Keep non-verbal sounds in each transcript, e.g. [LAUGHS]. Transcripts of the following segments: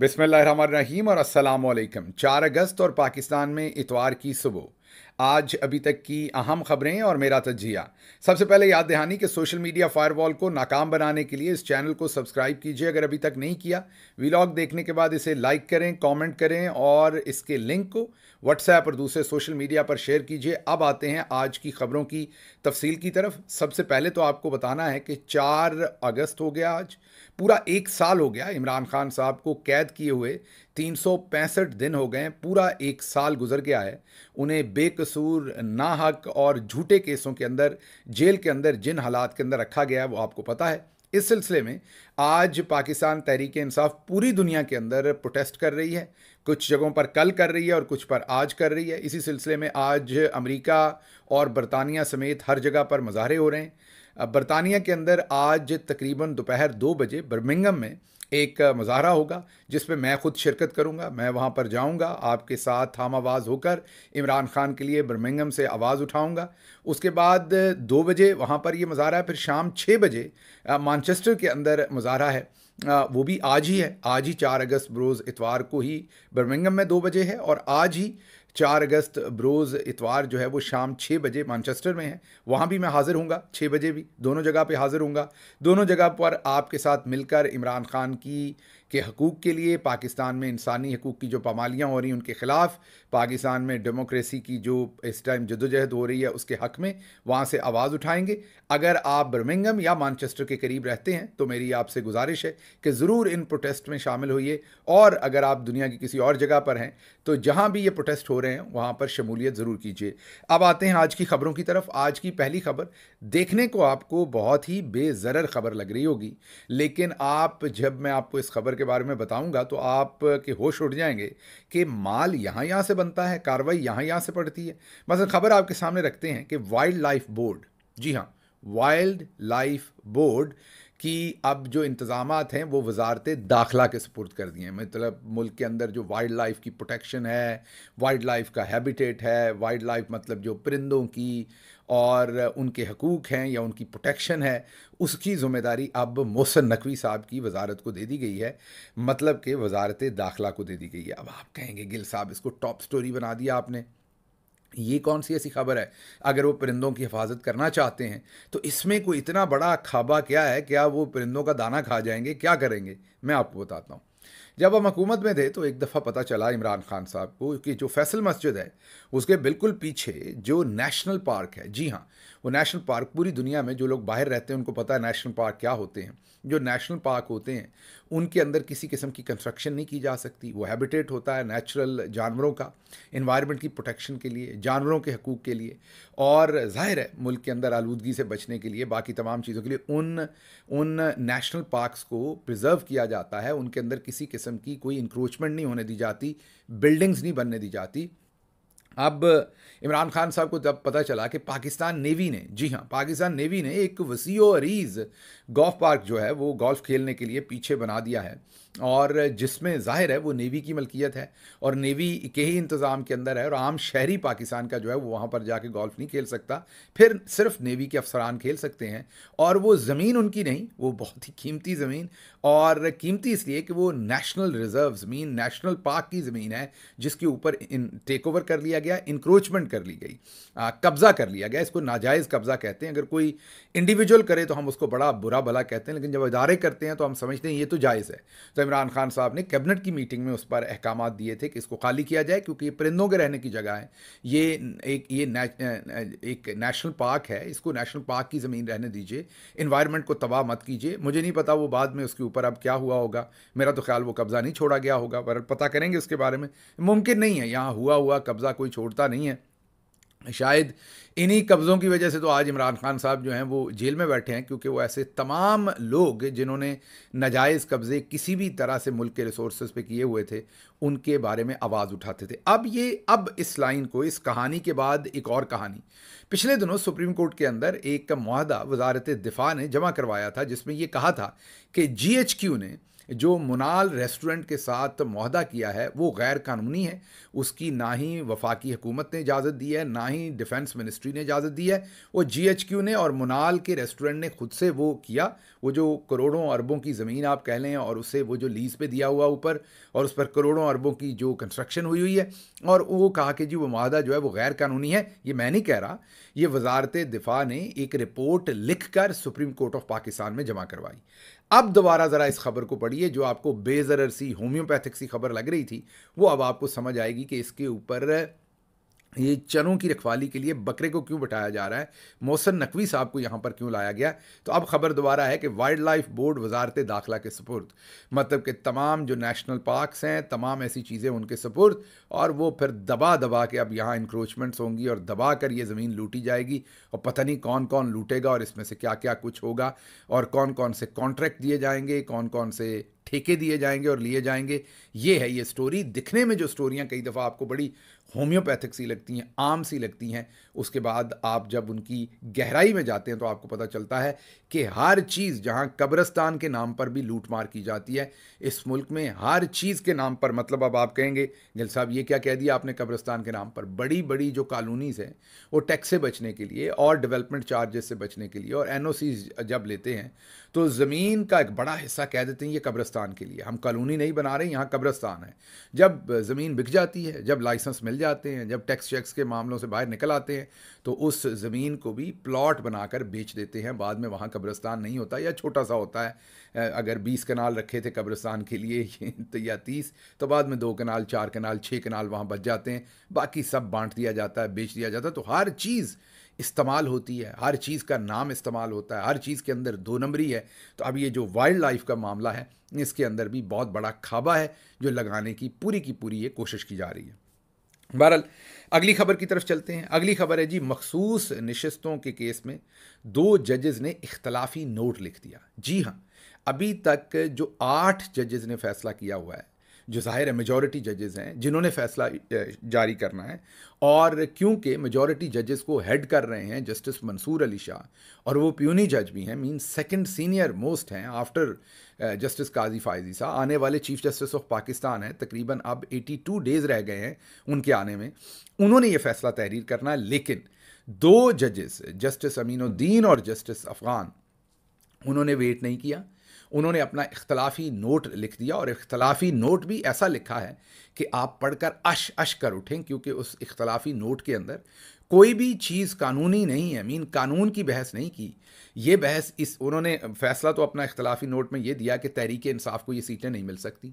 बिस्मिल्लाहिर्रहमानिर्रहीम और वालेकुम चार अगस्त और पाकिस्तान में इतवार की सुबह आज अभी तक की अहम खबरें और मेरा तजिया सबसे पहले याद दहानी कि सोशल मीडिया फायरवॉल को नाकाम बनाने के लिए इस चैनल को सब्सक्राइब कीजिए अगर अभी तक नहीं किया व्लॉग देखने के बाद इसे लाइक करें कमेंट करें और इसके लिंक को व्हाट्सएप और दूसरे सोशल मीडिया पर शेयर कीजिए अब आते हैं आज की खबरों की तफसील की तरफ सबसे पहले तो आपको बताना है कि चार अगस्त हो गया आज पूरा एक साल हो गया इमरान खान साहब को कैद किए हुए तीन दिन हो गए पूरा एक साल गुजर गया है उन्हें बेकसूर नाहक और झूठे केसों के अंदर जेल के अंदर जिन हालात के अंदर रखा गया है वो आपको पता है इस सिलसिले में आज पाकिस्तान तहरीक इंसाफ पूरी दुनिया के अंदर प्रोटेस्ट कर रही है कुछ जगहों पर कल कर रही है और कुछ पर आज कर रही है इसी सिलसिले में आज अमेरिका और बरतानिया समेत हर जगह पर मुजाहरे हो रहे हैं बरतानिया के अंदर आज तकरीबन दोपहर दो बजे बर्मिंगम में एक मुजाहरा होगा जिसमें मैं खुद शिरकत करूंगा मैं वहां पर जाऊंगा आपके साथ हम आवाज़ होकर इमरान खान के लिए बर्मिंगम से आवाज़ उठाऊंगा उसके बाद दो बजे वहां पर ये मुजाहरा है फिर शाम छः बजे मानचेस्टर के अंदर मुजाहरा है वो भी आज ही है आज ही चार अगस्त बरोज़ इतवार को ही बर्मिंगम में दो बजे है और आज ही चार अगस्त बरोज़ इतवार जो है वो शाम छः बजे मानचेस्टर में है वहाँ भी मैं हाज़िर हूँ छः बजे भी दोनों जगह पे हाज़िर हूँ दोनों जगह पर आपके साथ मिलकर इमरान खान की के हकूक़ के लिए पाकिस्तान में इंसानी हकूक़ की जो पामालियाँ हो रही हैं उनके ख़िलाफ़ पाकिस्तान में डेमोक्रेसी की जो इस टाइम जदोजहद हो रही है उसके हक़ में वहाँ से आवाज़ उठाएंगे अगर आप बर्मिंगम या मानचेस्टर के करीब रहते हैं तो मेरी आपसे गुजारिश है कि ज़रूर इन प्रोटेस्ट में शामिल होइए और अगर आप दुनिया की किसी और जगह पर हैं तो जहाँ भी ये प्रोटेस्ट हो रहे हैं वहाँ पर शमूलियत ज़रूर कीजिए अब आते हैं आज की खबरों की तरफ आज की पहली खबर देखने को आपको बहुत ही बेज़र खबर लग रही होगी लेकिन आप जब मैं आपको इस खबर के बारे में बताऊँगा तो आप के होश उठ जाएंगे कि माल यहाँ यहाँ से बनता है कार्रवाई यहाँ यहाँ से पड़ती है मसल खबर आपके सामने रखते हैं कि वाइल्ड लाइफ बोर्ड जी हाँ वाइल्ड लाइफ बोर्ड कि अब जो इंतज़ाम हैं वो वजारत दाखिला के सपुर्द कर दिए हैं मतलब मुल्क के अंदर जो वाइल्ड लाइफ की प्रोटेक्शन है वाइल्ड लाइफ का हैबिटेट है वाइल्ड लाइफ मतलब जो परिंदों की और उनके हकूक़ हैं या उनकी प्रोटेक्शन है उसकी ज़िम्मेदारी अब मोहसन नकवी साहब की वजारत को दे दी गई है मतलब कि वजारत दाखिला को दे दी गई है अब आप कहेंगे गिल साहब इसको टॉप स्टोरी बना दिया आपने ये कौन सी ऐसी खबर है अगर वो परिंदों की हिफाजत करना चाहते हैं तो इसमें कोई इतना बड़ा खाबा क्या है क्या वो परिंदों का दाना खा जाएंगे क्या करेंगे मैं आपको बताता हूँ जब हम हकूमत में थे तो एक दफ़ा पता चला इमरान खान साहब को कि जो फैसल मस्जिद है उसके बिल्कुल पीछे जो नेशनल पार्क है जी हाँ वो नेशनल पार्क पूरी दुनिया में जो लोग बाहर रहते हैं उनको पता है नेशनल पार्क क्या होते हैं जो नेशनल पार्क होते हैं उनके अंदर किसी किस्म की कंस्ट्रक्शन नहीं की जा सकती वो हैबिटेट होता है नेचुरल जानवरों का इन्वायरमेंट की प्रोटेक्शन के लिए जानवरों के हकूक़ के लिए और जाहिर है मुल्क के अंदर आलूदगी से बचने के लिए बाकी तमाम चीज़ों के लिए उन उन नेशनल पार्कस को प्रिजर्व किया जाता है उनके अंदर किसी किस्म की कोई इंक्रोचमेंट नहीं होने दी जाती बिल्डिंग्स नहीं बनने दी जाती अब इमरान खान साहब को जब पता चला कि पाकिस्तान नेवी ने जी हाँ पाकिस्तान नेवी ने एक वसीओ अरीज़ गोल्फ़ पार्क जो है वो गोल्फ़ खेलने के लिए पीछे बना दिया है और जिसमें जाहिर है वो नेवी की मलकियत है और नेवी के ही इंतज़ाम के अंदर है और आम शहरी पाकिस्तान का जो है वो वहाँ पर जाके गोल्फ़ नहीं खेल सकता फिर सिर्फ नेवी के अफसरान खेल सकते हैं और वो ज़मीन उनकी नहीं वो बहुत ही कीमती ज़मीन और कीमती इसलिए कि वो नेशनल रिज़र्व ज़मीन नेशनल पार्क की ज़मीन है जिसके ऊपर इन टेक ओवर कर लिया गया इंक्रोचमेंट कर ली गई कब्ज़ा कर लिया गया इसको नाजायज़ कब्ज़ा कहते हैं अगर कोई इंडिविजुअल करे तो हम उसको बड़ा बुरा भला कहते हैं लेकिन जब इदारे करते हैं तो हम समझते हैं ये तो जायज़ है तो इमरान खान साहब ने कैबिनेट की मीटिंग में उस पर अहकाम दिए थे कि इसको खाली किया जाए क्योंकि ये परिंदों के रहने की जगह है ये एक ये ने, एक नेशनल पार्क है इसको नेशनल पार्क की ज़मीन रहने दीजिए इन्वायरमेंट को तबाह मत कीजिए मुझे नहीं पता वो बाद में उसके ऊपर अब क्या हुआ होगा मेरा तो ख्याल वो कब्ज़ा नहीं छोड़ा गया होगा पर पता करेंगे उसके बारे में मुमकिन नहीं है यहाँ हुआ हुआ कब्ज़ा कोई छोड़ता नहीं है शायद इन्हीं कब्ज़ों की वजह से तो आज इमरान खान साहब जो हैं वो जेल में बैठे हैं क्योंकि वो ऐसे तमाम लोग जिन्होंने नजायज़ कब्ज़े किसी भी तरह से मुल्क के रिसोर्स पे किए हुए थे उनके बारे में आवाज़ उठाते थे अब ये अब इस लाइन को इस कहानी के बाद एक और कहानी पिछले दिनों सुप्रीम कोर्ट के अंदर एक माहदा वजारत दिफा ने जमा करवाया था जिसमें यह कहा था कि जी ने जो मुनाल रेस्टोरेंट के साथ माहदा किया है वो गैर कानूनी है उसकी ना ही वफाकी हुकूमत ने इजाज़त दी है ना ही डिफेंस मिनिस्ट्री ने इजाज़त दी है वो जी एच क्यू ने और मुनाल के रेस्टोरेंट ने खुद से वो किया वो जो करोड़ों अरबों की ज़मीन आप कह लें और उसे वो जो लीज़ पे दिया हुआ ऊपर और उस पर करोड़ों अरबों की जो कंस्ट्रक्शन हुई हुई है और वो कहा कि जी वो माहदा जो है वो गैर कानूनी है ये मैं नहीं कह रहा ये वजारत दिफा ने एक रिपोर्ट लिख कर सुप्रीम कोर्ट ऑफ पाकिस्तान में जमा करवाई अब दोबारा ज़रा इस खबर को पढ़िए जो आपको बेजर सी होम्योपैथिक सी खबर लग रही थी वो अब आपको समझ आएगी कि इसके ऊपर ये चरों की रखवाली के लिए बकरे को क्यों बैठाया जा रहा है मोहसन नकवी साहब को यहाँ पर क्यों लाया गया तो अब खबर दोबारा है कि वाइल्ड लाइफ बोर्ड वजारत दाखिला के सपुर्द मतलब कि तमाम जो नेशनल पार्क्स हैं तमाम ऐसी चीज़ें उनके सपुर्द और वो फिर दबा दबा के अब यहाँ इंक्रोचमेंट्स होंगी और दबा कर ये ज़मीन लूटी जाएगी और पता नहीं कौन कौन लूटेगा और इसमें से क्या क्या कुछ होगा और कौन कौन से कॉन्ट्रैक्ट दिए जाएंगे कौन कौन से ठेके दिए जाएंगे और लिए जाएंगे ये है ये स्टोरी दिखने में जो स्टोरियाँ कई दफ़ा आपको बड़ी होम्योपैथिक सी लगती हैं आम सी लगती हैं उसके बाद आप जब उनकी गहराई में जाते हैं तो आपको पता चलता है कि हर चीज़ जहां कब्रस्तान के नाम पर भी लूट मार की जाती है इस मुल्क में हर चीज़ के नाम पर मतलब अब आप कहेंगे गिल साहब ये क्या कह दिया आपने कब्रस्तान के नाम पर बड़ी बड़ी जो कॉलोनीज़ हैं वो टैक्स से बचने के लिए और डेवलपमेंट चार्जेस से बचने के लिए और एन जब लेते हैं तो ज़मीन का एक बड़ा हिस्सा कह देते हैं ये कब्रस्तान के लिए हम कॉलोनी नहीं बना रहे यहाँ कब्रस्तान है जब ज़मीन बिक जाती है जब लाइसेंस मिल जाते हैं जब टैक्स चेक्स के मामलों से बाहर निकल आते हैं तो उस ज़मीन को भी प्लॉट बनाकर बेच देते हैं बाद में वहाँ कब्रस्तान नहीं होता या छोटा सा होता है अगर बीस कनाल रखे थे कब्रस्तान के लिए [LAUGHS] तो या तीस तो बाद में दो कनाल चार कनाल छः कनाल वहाँ बच जाते हैं बाकी सब बांट दिया जाता है बेच दिया जाता है तो हर चीज़ इस्तेमाल होती है हर चीज़ का नाम इस्तेमाल होता है हर चीज़ के अंदर दो नंबरी है तो अब ये जो वाइल्ड लाइफ का मामला है इसके अंदर भी बहुत बड़ा खाबा है जो लगाने की पूरी की पूरी ये कोशिश की जा रही है बहरहाल अगली खबर की तरफ चलते हैं अगली खबर है जी मखसूस नशस्तों के केस में दो जजेस ने इख्तलाफी नोट लिख दिया जी हाँ अभी तक जो आठ जजेस ने फैसला किया हुआ है जो जाहिर है मेजॉरिटी जजेस हैं जिन्होंने फैसला जारी करना है और क्योंकि मेजॉरिटी जजेस को हेड कर रहे हैं जस्टिस मंसूर अली शाह और वो प्यूनी जज भी हैं मीन सेकंड सीनियर मोस्ट हैं आफ्टर जस्टिस काजी फायजी साहब आने वाले चीफ जस्टिस ऑफ पाकिस्तान हैं तकरीबन अब 82 डेज़ रह गए हैं उनके आने में उन्होंने ये फैसला तहरीर करना है लेकिन दो जजेस जस्टिस अमीनुद्दीन और जस्टिस अफ़गान उन्होंने वेट नहीं किया उन्होंने अपना इख्तलाफी नोट लिख दिया और इख्तलाफी नोट भी ऐसा लिखा है कि आप पढ़कर अश अश कर उठें क्योंकि उस इख्तलाफी नोट के अंदर कोई भी चीज़ कानूनी नहीं है मीन कानून की बहस नहीं की ये बहस इस उन्होंने फैसला तो अपना इख्तलाफी नोट में ये दिया कि तहरीक इंसाफ को ये सीटें नहीं मिल सकती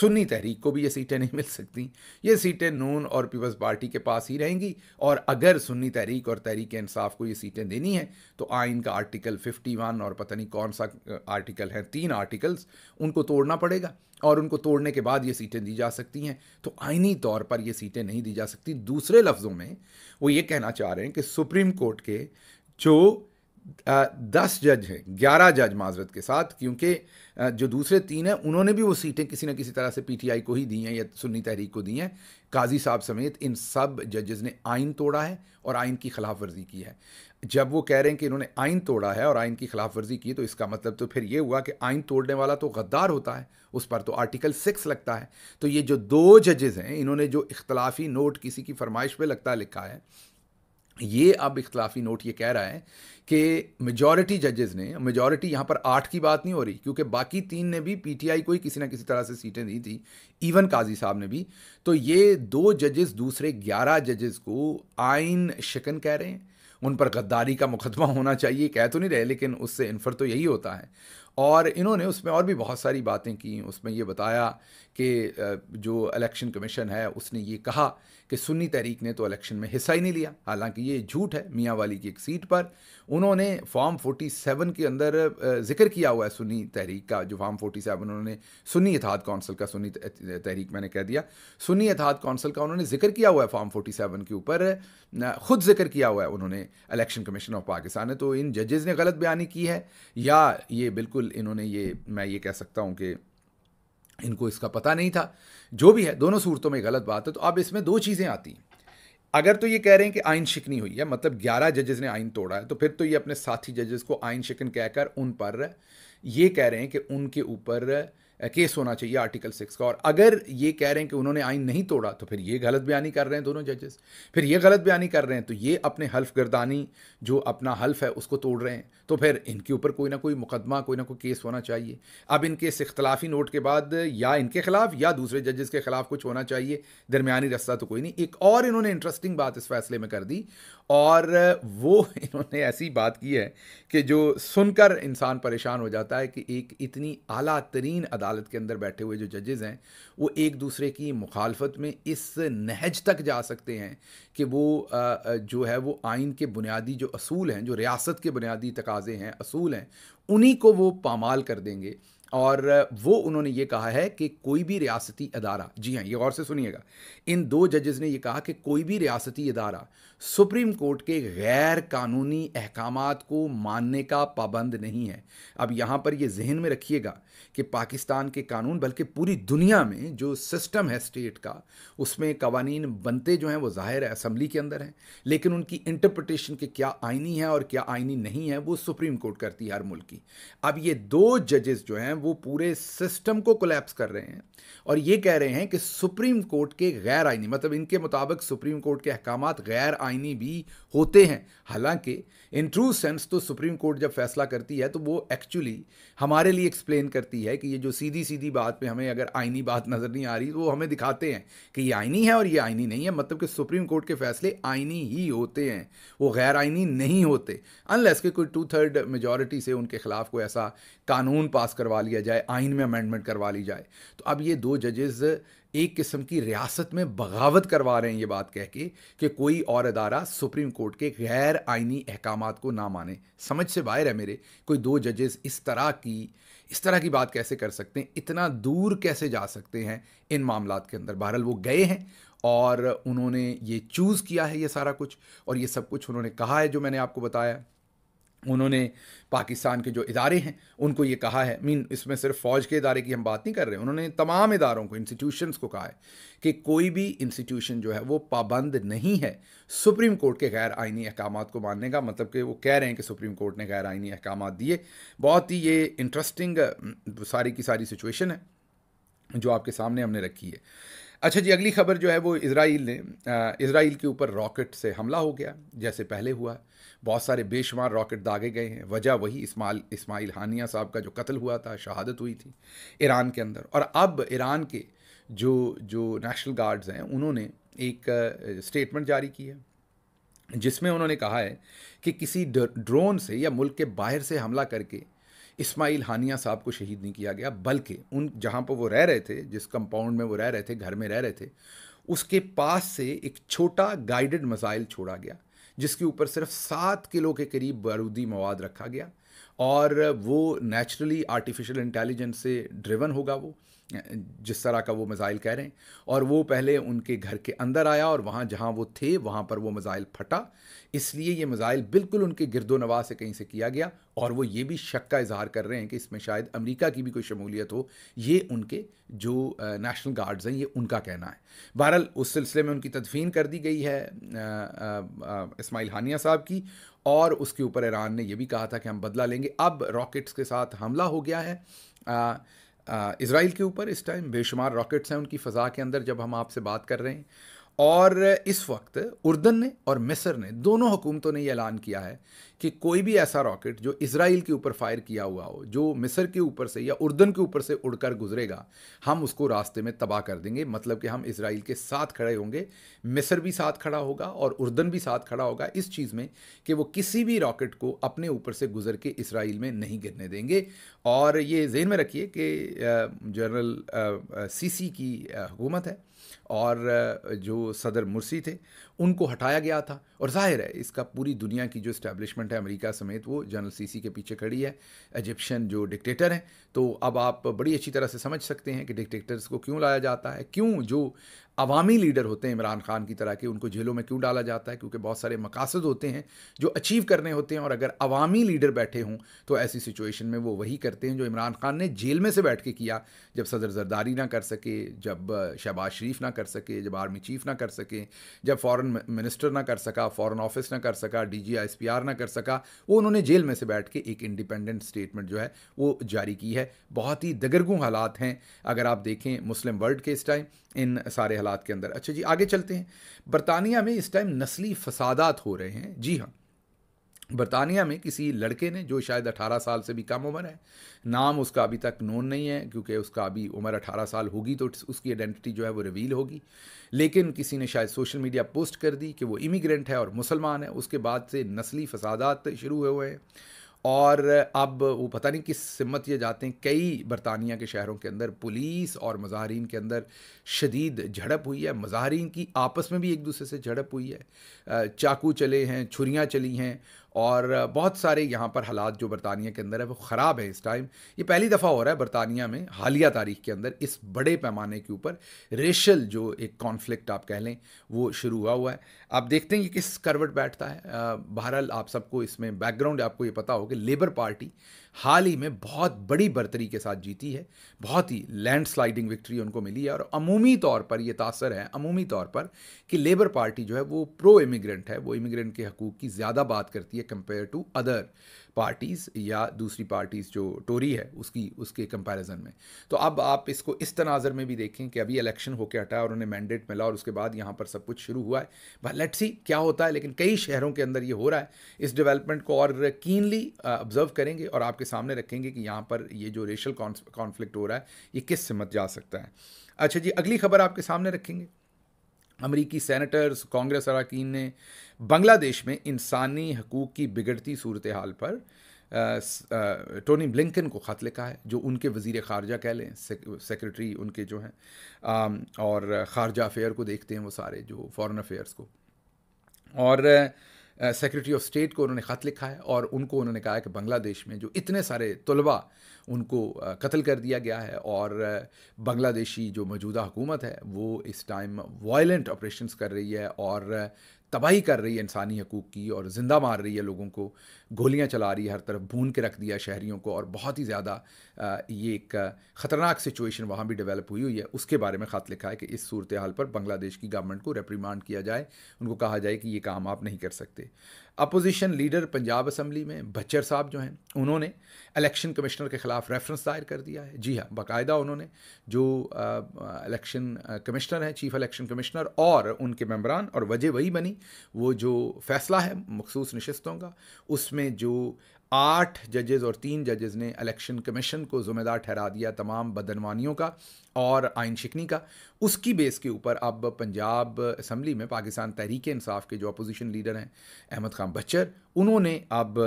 सुन्नी तहरीक को भी ये सीटें नहीं मिल सकती ये सीटें नून और पीपल्स पार्टी के पास ही रहेंगी और अगर सुन्नी तहरीक और तहरीक इंसाफ को ये सीटें देनी है तो आइन का आर्टिकल फिफ्टी वन और पता नहीं कौन सा आर्टिकल है तीन आर्टिकल्स उनको तोड़ना पड़ेगा और उनको तोड़ने के बाद ये सीटें दी जा सकती हैं तो आइनी तौर पर यह सीटें नहीं दी जा सकती दूसरे लफ्ज़ों में वो ये कह कहना चाह रहे हैं कि सुप्रीम कोर्ट के जो दस जज हैं ग्यारह जज माजरत के साथ क्योंकि जो दूसरे तीन हैं उन्होंने भी वो सीटें किसी न किसी तरह से पीटीआई को ही दी हैं या सुन्नी तहरीक को दी हैं काजी साहब समेत इन सब जजेस ने आइन तोड़ा है और आइन की खिलाफ वर्जी की है जब वो कह रहे हैं कि इन्होंने आइन तोड़ा है और आइन की खिलाफ वर्जी की तो इसका मतलब तो फिर ये हुआ कि आइन तोड़ने वाला तो गद्दार होता है उस पर तो आर्टिकल सिक्स लगता है तो ये जो दो जजेस हैं इन्होंने जो इख्तलाफी नोट किसी की फरमाइश पर लगता है लिखा है ये अब इख्तलाफी नोट ये कह रहा है कि मेजॉरिटी जजेज ने मेजॉरिटी यहाँ पर आठ की बात नहीं हो रही क्योंकि बाकी तीन ने भी पीटीआई को ही किसी ना किसी तरह से सीटें दी थी इवन काजी साहब ने भी तो ये दो जजेस दूसरे ग्यारह जजेस को आइन शिकन कह रहे हैं उन पर गद्दारी का मुकदमा होना चाहिए कह तो नहीं रहे लेकिन उससे इन्फर तो यही होता है और इन्होंने उसमें और भी बहुत सारी बातें की उसमें ये बताया कि जो इलेक्शन कमीशन है उसने ये कहा कि सुन्नी तहरीक ने तो इलेक्शन में हिस्सा ही नहीं लिया हालांकि ये झूठ है मियाँ वाली की एक सीट पर उन्होंने फॉर्म 47 के अंदर जिक्र किया हुआ है सुन्नी तहरीक का जो फॉर्म 47 उन्होंने सुन्नी इतिहाद कौंसिल का सुन्नी तहरीक मैंने कह दिया सुन्नी इतिहाद कौंसिल का उन्होंने जिक्र किया हुआ है फॉर्म 47 के ऊपर खुद जिक्र किया हुआ है उन्होंने इलेक्शन कमीशन ऑफ पाकिस्तान ने तो इन जजेज़ ने गलत बयानी की है या ये बिल्कुल इन्होंने ये मैं ये कह सकता हूँ कि इनको इसका पता नहीं था जो भी है दोनों सूरतों में गलत बात है तो अब इसमें दो चीज़ें आती हैं अगर तो ये कह रहे हैं कि आइन शिकनी हुई है मतलब 11 जजेस ने आइन तोड़ा है तो फिर तो ये अपने साथी जजेस को आइन शिकन कहकर उन पर ये कह रहे हैं कि उनके ऊपर केस होना चाहिए आर्टिकल सिक्स का और अगर ये कह रहे हैं कि उन्होंने आइन नहीं तोड़ा तो फिर ये गलत बयानी कर रहे हैं दोनों जजेस फिर ये गलत बयानी कर रहे हैं तो ये अपने हल्फ गर्दानी जो अपना हल्फ है उसको तोड़ रहे हैं तो फिर इनके ऊपर कोई ना कोई मुकदमा कोई ना कोई केस होना चाहिए अब इनके इस इख्तलाफी नोट के बाद या इनके खिलाफ या दूसरे जजेस के खिलाफ कुछ होना चाहिए दरमियानी रास्ता तो कोई नहीं एक और इन्होंने इंटरेस्टिंग बात इस फैसले में कर दी और वो [LAUGHS] इन्होंने ऐसी बात की है कि जो सुनकर इंसान परेशान हो जाता है कि एक इतनी अला तरीन अदा अदालत के अंदर बैठे हुए जो जजेज़ हैं वो एक दूसरे की मुखालफत में इस नहज तक जा सकते हैं कि वो जो है वो आइन के बुनियादी जो असूल हैं जो रियासत के बुनियादी तकाजे हैं असूल हैं उन्हीं को वो पामाल कर देंगे और वो उन्होंने ये कहा है कि कोई भी रियासती अदारा जी हाँ ये गौर से सुनिएगा इन दो जजेज़ ने यह कहा कि कोई भी रियासती अदारा सुप्रीम कोर्ट के गैर कानूनी अहकाम को मानने का पाबंद नहीं है अब यहाँ पर यह जहन में रखिएगा कि पाकिस्तान के कानून बल्कि पूरी दुनिया में जो सिस्टम है स्टेट का उसमें कवानीन बनते जो हैं वो ज़ाहिर है असम्बली के अंदर हैं लेकिन उनकी इंटरप्रटेशन के क्या आइनी है और क्या आइनी नहीं है वो सुप्रीम कोर्ट करती है हर मुल्क की अब ये दो जजेस जो हैं वो पूरे सिस्टम को कोलेप्स कर रहे हैं और ये कह रहे हैं कि सुप्रीम कोर्ट के गैर आइनी मतलब इनके मुताबिक सुप्रीम कोर्ट के अहकाम गैर आइनी भी होते हैं हालांकि इन ट्रू सेंस तो सुप्रीम कोर्ट जब फैसला करती है तो वो एक्चुअली हमारे लिए एक्सप्लेन करती है कि ये जो सीधी सीधी बात पे हमें अगर आइनी बात नज़र नहीं आ रही तो वो हमें दिखाते हैं कि ये आइनी है और ये आइनी नहीं है मतलब कि सुप्रीम कोर्ट के फैसले आइनी ही होते हैं वो गैर आइनी नहीं होते अनलेस के कोई टू थर्ड मेजोरिटी से उनके ख़िलाफ़ कोई ऐसा कानून पास करवा लिया जाए आइन में अमेंडमेंट करवा ली जाए तो अब ये दो जजेज़ एक किस्म की रियासत में बगावत करवा रहे हैं ये बात कह के कि कोई और अदारा सुप्रीम कोर्ट के गैर आइनी अहकाम को ना माने समझ से बाहर है मेरे कोई दो जजेस इस तरह की इस तरह की बात कैसे कर सकते हैं इतना दूर कैसे जा सकते हैं इन मामला के अंदर बहरहाल वो गए हैं और उन्होंने ये चूज़ किया है ये सारा कुछ और ये सब कुछ उन्होंने कहा है जो मैंने आपको बताया उन्होंने पाकिस्तान के जो इदारे हैं उनको ये कहा है मीन इसमें सिर्फ फ़ौज के इदारे की हम बात नहीं कर रहे उन्होंने तमाम इदारों को इंस्टीट्यूशंस को कहा है कि कोई भी इंस्टीट्यूशन जो है वो पाबंद नहीं है सुप्रीम कोर्ट के गैर आइनी अहकाम को मानने का मतलब कि वो कह रहे हैं कि सुप्रीम कोर्ट ने गैर आइनी अहकाम दिए बहुत ही ये इंटरेस्टिंग सारी की सारी सिचुएशन है जो आपके सामने हमने रखी है अच्छा जी अगली खबर जो है वो इसराइल ने इसराइल के ऊपर रॉकेट से हमला हो गया जैसे पहले हुआ बहुत सारे बेशुमार रॉकेट दागे गए हैं वजह वही इस्माइल इस्माइल हानिया साहब का जो कत्ल हुआ था शहादत हुई थी ईरान के अंदर और अब ईरान के जो जो नेशनल गार्ड्स हैं उन्होंने एक स्टेटमेंट जारी की है जिसमें उन्होंने कहा है कि किसी ड्रोन से या मुल्क के बाहर से हमला करके इस्माइल हानिया साहब को शहीद नहीं किया गया बल्कि उन जहाँ पर वो रह रहे थे जिस कंपाउंड में वो रह रहे थे घर में रह रहे थे उसके पास से एक छोटा गाइडेड मिसाइल छोड़ा गया जिसके ऊपर सिर्फ सात किलो के करीब बारूदी मवाद रखा गया और वो नेचुरली आर्टिफिशियल इंटेलिजेंस से ड्रिवन होगा वो जिस तरह का वो मिज़ाइल कह रहे हैं और वो पहले उनके घर के अंदर आया और वहाँ जहाँ वो थे वहाँ पर वो मिसाइल फटा इसलिए ये मिसाइल बिल्कुल उनके गिरदो नवा से कहीं से किया गया और वो ये भी शक का इजहार कर रहे हैं कि इसमें शायद अमेरिका की भी कोई शमूलियत हो ये उनके जो नेशनल गार्ड्स हैं ये उनका कहना है बहरहाल उस सिलसिले में उनकी तदफीन कर दी गई है इसमाइल हानिया साहब की और उसके ऊपर ईरान ने यह भी कहा था कि हम बदला लेंगे अब रॉकेट्स के साथ हमला हो गया है इसराइल के ऊपर इस टाइम बेशुमार रॉकेट्स हैं उनकी फ़ज़ा के अंदर जब हम आपसे बात कर रहे हैं और इस वक्त उर्दन ने और मिस्र ने दोनों हुकूमतों ने यह ऐलान किया है कि कोई भी ऐसा रॉकेट जो इसराइल के ऊपर फायर किया हुआ हो जो मिस्र के ऊपर से या उर्दन के ऊपर से उड़कर गुजरेगा हम उसको रास्ते में तबाह कर देंगे मतलब कि हम इसराइल के साथ खड़े होंगे मिस्र भी साथ खड़ा होगा और उर्दन भी साथ खड़ा होगा इस चीज़ में कि वो किसी भी रॉकेट को अपने ऊपर से गुजर के इसराइल में नहीं गिरने देंगे और ये जहन में रखिए कि जनरल सीसी की हुकूमत है और जो सदर मुर्सी थे उनको हटाया गया था और जाहिर है इसका पूरी दुनिया की जो इस्टेब्लिशमेंट है अमेरिका समेत वो जनरल सीसी के पीछे खड़ी है इजिप्शियन जो डिक्टेटर हैं तो अब आप बड़ी अच्छी तरह से समझ सकते हैं कि डिक्टेटर्स को क्यों लाया जाता है क्यों जो अवामी लीडर होते हैं इमरान खान की तरह के उनको जेलों में क्यों डाला जाता है क्योंकि बहुत सारे मकासद होते हैं जो अचीव करने होते हैं और अगर अवामी लीडर बैठे हों तो ऐसी सिचुएशन में वो वही करते हैं जो इमरान खान ने जेल में से बैठ के किया जब सदर जरदारी ना कर सके जब शहबाज शरीफ ना कर सके जब आर्मी चीफ ना कर सके जब फ़ॉरन मिनिस्टर ना कर सका फ़ॉरन ऑफिस ना कर सका D G S P R ना कर सका वो उन्होंने जेल में से बैठ के एक इंडिपेंडेंट स्टेटमेंट जो है वो जारी की है बहुत ही दगरगू हालात हैं अगर आप देखें मुस्लिम वर्ल्ड के इस टाइम इन सारे हालात के अंदर अच्छा जी आगे चलते हैं बरतानिया में इस टाइम नस्ली फसादात हो रहे हैं जी हाँ बरतानिया में किसी लड़के ने जो शायद 18 साल से भी कम उम्र है नाम उसका अभी तक नोन नहीं है क्योंकि उसका अभी उम्र 18 साल होगी तो उसकी आइडेंटिटी जो है वो रिवील होगी लेकिन किसी ने शायद सोशल मीडिया पोस्ट कर दी कि वो इमिग्रेंट है और मुसलमान है उसके बाद से नस्ली फसादात शुरू हुए हुए हैं और अब वो पता नहीं किस सिमत ये जाते हैं कई बरतानिया के शहरों के अंदर पुलिस और मज़ाहरीन के अंदर शदीद झड़प हुई है मज़ाहरीन की आपस में भी एक दूसरे से झड़प हुई है चाकू चले हैं छुरियाँ चली हैं और बहुत सारे यहाँ पर हालात जो बरतानिया के अंदर है वो ख़राब है इस टाइम ये पहली दफ़ा हो रहा है बरतानिया में हालिया तारीख के अंदर इस बड़े पैमाने के ऊपर रेशल जो एक कॉन्फ्लिक्ट आप कह लें वो शुरू हुआ हुआ है आप देखते हैं कि किस करवट बैठता है बहरहाल आप सबको इसमें बैकग्राउंड आपको ये पता हो कि लेबर पार्टी हाल ही में बहुत बड़ी बर्तरी के साथ जीती है बहुत ही लैंडस्लाइडिंग विक्ट्री उनको मिली है और अमूमी तौर पर ये तासर है अमूमी तौर पर कि लेबर पार्टी जो है वो प्रो इमिग्रेंट है वो इमिग्रेंट के हकूक़ की ज़्यादा बात करती है कंपेयर टू अदर पार्टीज़ या दूसरी पार्टीज़ जो टोरी है उसकी उसके कंपैरिजन में तो अब आप इसको इस तनाजर में भी देखें कि अभी इलेक्शन होकर हटा और उन्हें मैंडेट मिला और उसके बाद यहाँ पर सब कुछ शुरू हुआ है भाई लेट सी क्या होता है लेकिन कई शहरों के अंदर ये हो रहा है इस डेवलपमेंट को और कीनली ऑब्जर्व uh, करेंगे और आपके सामने रखेंगे कि यहाँ पर ये जो रेशल कॉन्फ्लिक्ट हो रहा है ये किस सिमत जा सकता है अच्छा जी अगली खबर आपके सामने रखेंगे अमरीकी सेनेटर्स कांग्रेस अरकान ने बांग्लादेश में इंसानी हकूक़ की बिगड़ती सूरत हाल पर टोनी ब्लिंकन को ख़त लिखा है जो उनके वज़ी ख़ारजा कह लें सेक्रेटरी उनके जो हैं और ख़ारजा अफेयर को देखते हैं वो सारे जो फॉरेन अफेयर्स को और आ, सेक्रेटरी ऑफ स्टेट को उन्होंने ख़त लिखा है और उनको उन्होंने कहा कि बांग्लादेश में जो इतने सारे तलबा उनको कत्ल कर दिया गया है और बांग्लादेशी जो मौजूदा हुकूमत है वो इस टाइम वायलेंट ऑपरेशंस कर रही है और तबाही कर रही है इंसानी हकूक़ की और ज़िंदा मार रही है लोगों को गोलियां चला रही है हर तरफ भून के रख दिया शहरीों को और बहुत ही ज़्यादा ये एक ख़तरनाक सिचुएशन वहाँ भी डेवलप हुई हुई है उसके बारे में ख़त लिखा है कि इस सूरत हाल पर बांग्लादेश की गवर्नमेंट को रेप्रीमांड किया जाए उनको कहा जाए कि ये काम आप नहीं कर सकते अपोजिशन लीडर पंजाब असम्बली में बच्चर साहब जो हैं उन्होंने इलेक्शन कमिश्नर के ख़िलाफ़ रेफरेंस दायर कर दिया है जी हाँ बाकायदा उन्होंने जो इलेक्शन कमिश्नर हैं चीफ इलेक्शन कमिश्नर और उनके मम्बरान और वजह वही बनी वो जो फैसला है मखसूस नशस्तों का उसमें जो आठ जजेज़ और तीन जजेज़ ने इलेक्शन कमीशन को ज़िम्मेदार ठहरा दिया तमाम बदनवानियों का और आइन शिकनी का उसकी बेस के ऊपर अब पंजाब असम्बली में पाकिस्तान तहरीक इंसाफ के जो अपोजिशन लीडर हैं अहमद खान बच्चर उन्होंने अब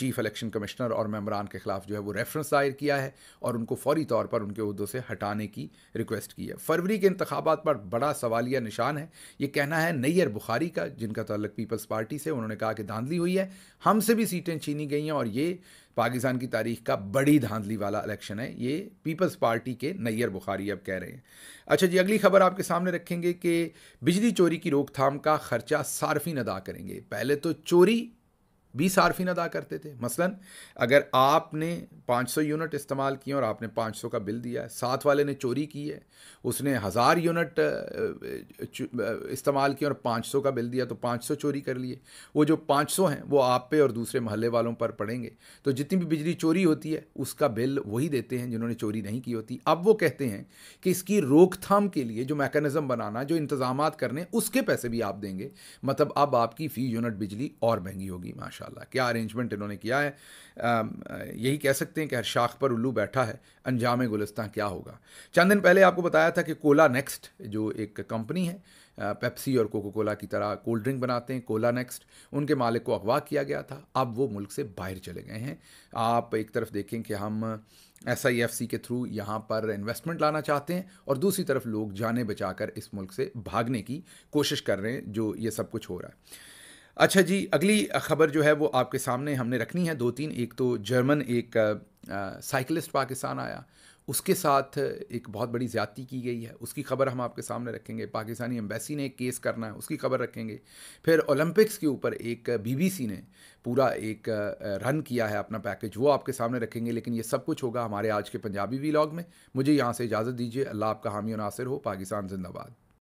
चीफ इलेक्शन कमिश्नर और मेम्बरान के ख़िलाफ़ जो है वो रेफरेंस दायर किया है और उनको फौरी तौर पर उनके उहदों से हटाने की रिक्वेस्ट की है फरवरी के इंतबात पर बड़ा सवालिया निशान है ये कहना है नैयर बुखारी का जिनका तल्लक पीपल्स पार्टी से उन्होंने कहा कि धांधली हुई है हमसे भी सीटें छीनी गई हैं और ये पाकिस्तान की तारीख का बड़ी धांधली वाला इलेक्शन है ये पीपल्स पार्टी के नैयर बुखारी अब कह रहे हैं अच्छा जी अगली खबर आपके सामने रखेंगे कि बिजली चोरी की रोकथाम का खर्चा सार्फिन अदा करेंगे पहले तो चोरी बीस सार्फिन अदा करते थे मसलन अगर आपने 500 यूनिट इस्तेमाल किए और आपने 500 का बिल दिया है साथ वाले ने चोरी की है उसने हज़ार यूनिट इस्तेमाल किए और 500 का बिल दिया तो 500 चोरी कर लिए वो जो 500 हैं वो आप पे और दूसरे महल्ले वालों पर पड़ेंगे तो जितनी भी बिजली चोरी होती है उसका बिल वही देते हैं जिन्होंने चोरी नहीं की होती अब वो कहते हैं कि इसकी रोकथाम के लिए जो मेकनिज़म बनाना जो इंतज़ाम करने उसके पैसे भी आप देंगे मतलब अब आपकी फ़ी यूनिट बिजली और महंगी होगी माशा क्या अरेंजमेंट इन्होंने किया है यही कह सकते हैं कि हर शाख पर उल्लू बैठा है अंजाम गुलस्तान क्या होगा चंद दिन पहले आपको बताया था कि कोला नेक्स्ट जो एक कंपनी है पेप्सी और कोको कोला की तरह कोल्ड ड्रिंक बनाते हैं कोला नेक्स्ट उनके मालिक को अगवा किया गया था अब वो मुल्क से बाहर चले गए हैं आप एक तरफ देखें कि हम एस आई एफ सी के थ्रू यहाँ पर इन्वेस्टमेंट लाना चाहते हैं और दूसरी तरफ लोग जाने बचाकर इस मुल्क से भागने की कोशिश कर रहे हैं जो ये सब कुछ हो रहा है अच्छा जी अगली खबर जो है वो आपके सामने हमने रखनी है दो तीन एक तो जर्मन एक साइकिलिस्ट पाकिस्तान आया उसके साथ एक बहुत बड़ी ज़्यादती की गई है उसकी खबर हम आपके सामने रखेंगे पाकिस्तानी एम्बेसी ने एक केस करना है उसकी खबर रखेंगे फिर ओलंपिक्स के ऊपर एक बीबीसी ने पूरा एक रन किया है अपना पैकेज वो आपके सामने रखेंगे लेकिन ये सब कुछ होगा हमारे आज के पंजाबी वीलॉग में मुझे यहाँ से इजाज़त दीजिए अल्लाह आपका हामी नासिर हो पाकिस्तान जिंदाबाद